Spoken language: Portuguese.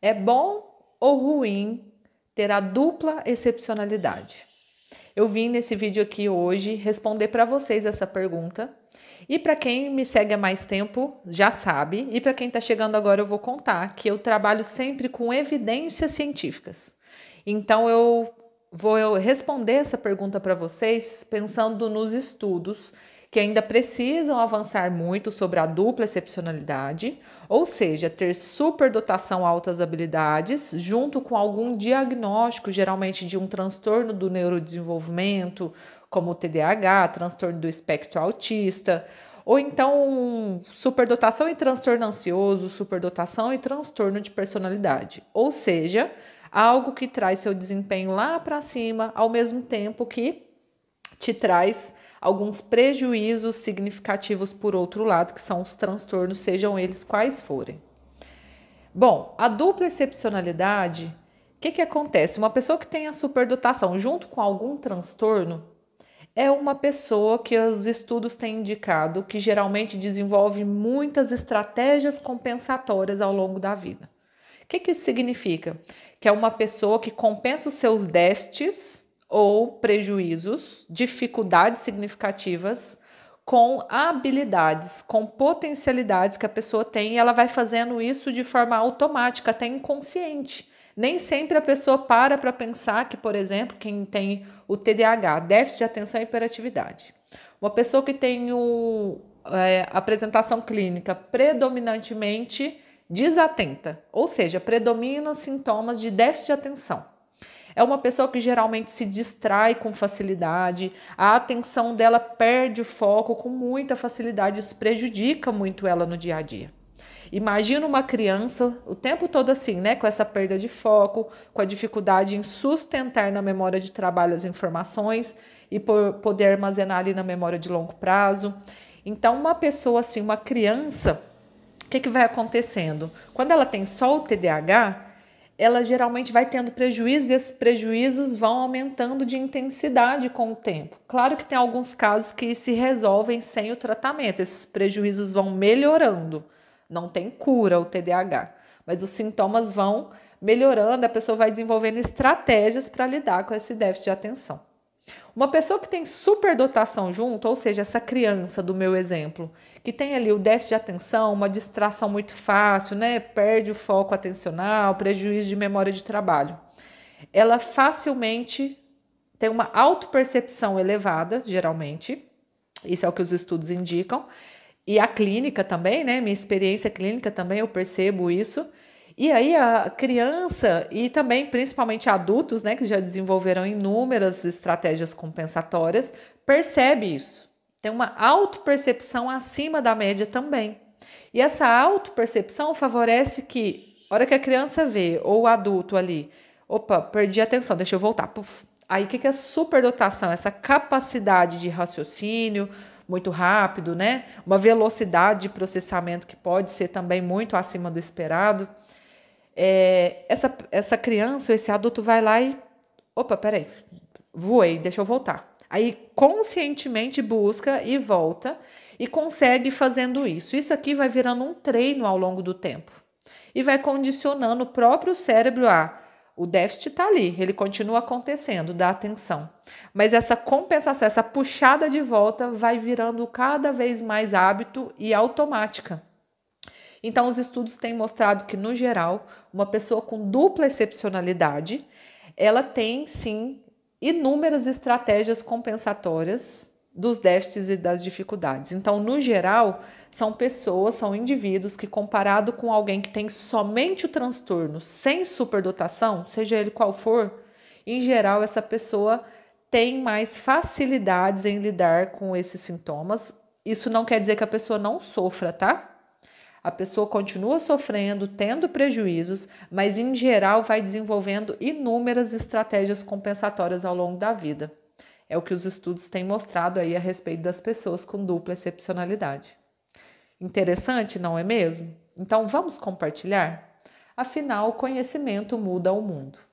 É bom ou ruim ter a dupla excepcionalidade? Eu vim nesse vídeo aqui hoje responder para vocês essa pergunta. E para quem me segue há mais tempo, já sabe, e para quem está chegando agora, eu vou contar que eu trabalho sempre com evidências científicas. Então eu vou responder essa pergunta para vocês pensando nos estudos que ainda precisam avançar muito sobre a dupla excepcionalidade, ou seja, ter superdotação altas habilidades, junto com algum diagnóstico, geralmente de um transtorno do neurodesenvolvimento, como o TDAH, transtorno do espectro autista, ou então superdotação e transtorno ansioso, superdotação e transtorno de personalidade. Ou seja, algo que traz seu desempenho lá para cima, ao mesmo tempo que te traz alguns prejuízos significativos, por outro lado, que são os transtornos, sejam eles quais forem. Bom, a dupla excepcionalidade, o que, que acontece? Uma pessoa que tem a superdotação junto com algum transtorno é uma pessoa que os estudos têm indicado que geralmente desenvolve muitas estratégias compensatórias ao longo da vida. O que, que isso significa? Que é uma pessoa que compensa os seus déficits ou prejuízos, dificuldades significativas com habilidades, com potencialidades que a pessoa tem e ela vai fazendo isso de forma automática, até inconsciente. Nem sempre a pessoa para para pensar que, por exemplo, quem tem o TDAH, déficit de atenção e hiperatividade, uma pessoa que tem o, é, apresentação clínica predominantemente desatenta, ou seja, predomina sintomas de déficit de atenção. É uma pessoa que geralmente se distrai com facilidade, a atenção dela perde o foco com muita facilidade, isso prejudica muito ela no dia a dia. Imagina uma criança o tempo todo assim, né? Com essa perda de foco, com a dificuldade em sustentar na memória de trabalho as informações e poder armazenar ali na memória de longo prazo. Então, uma pessoa assim, uma criança, o que, que vai acontecendo? Quando ela tem só o TDAH, ela geralmente vai tendo prejuízo e esses prejuízos vão aumentando de intensidade com o tempo. Claro que tem alguns casos que se resolvem sem o tratamento, esses prejuízos vão melhorando, não tem cura o TDAH, mas os sintomas vão melhorando, a pessoa vai desenvolvendo estratégias para lidar com esse déficit de atenção. Uma pessoa que tem superdotação junto, ou seja, essa criança do meu exemplo, que tem ali o déficit de atenção, uma distração muito fácil, né? Perde o foco atencional, prejuízo de memória de trabalho. Ela facilmente tem uma autopercepção elevada, geralmente. Isso é o que os estudos indicam. E a clínica também, né? Minha experiência clínica também, eu percebo isso. E aí a criança e também principalmente adultos, né, que já desenvolveram inúmeras estratégias compensatórias, percebe isso. Tem uma autopercepção acima da média também. E essa autopercepção favorece que, a hora que a criança vê ou o adulto ali, opa, perdi a atenção, deixa eu voltar. Puf. Aí o que, que é superdotação? Essa capacidade de raciocínio, muito rápido, né? Uma velocidade de processamento que pode ser também muito acima do esperado é, essa, essa criança, esse adulto vai lá e. Opa, peraí, voei, deixa eu voltar. Aí conscientemente busca e volta e consegue fazendo isso. Isso aqui vai virando um treino ao longo do tempo e vai condicionando o próprio cérebro a. O déficit está ali, ele continua acontecendo, dá atenção. Mas essa compensação, essa puxada de volta vai virando cada vez mais hábito e automática. Então, os estudos têm mostrado que, no geral, uma pessoa com dupla excepcionalidade, ela tem sim inúmeras estratégias compensatórias dos déficits e das dificuldades. Então, no geral, são pessoas, são indivíduos que, comparado com alguém que tem somente o transtorno, sem superdotação, seja ele qual for, em geral, essa pessoa tem mais facilidades em lidar com esses sintomas. Isso não quer dizer que a pessoa não sofra, tá? A pessoa continua sofrendo, tendo prejuízos, mas em geral vai desenvolvendo inúmeras estratégias compensatórias ao longo da vida. É o que os estudos têm mostrado aí a respeito das pessoas com dupla excepcionalidade. Interessante, não é mesmo? Então vamos compartilhar? Afinal, o conhecimento muda o mundo.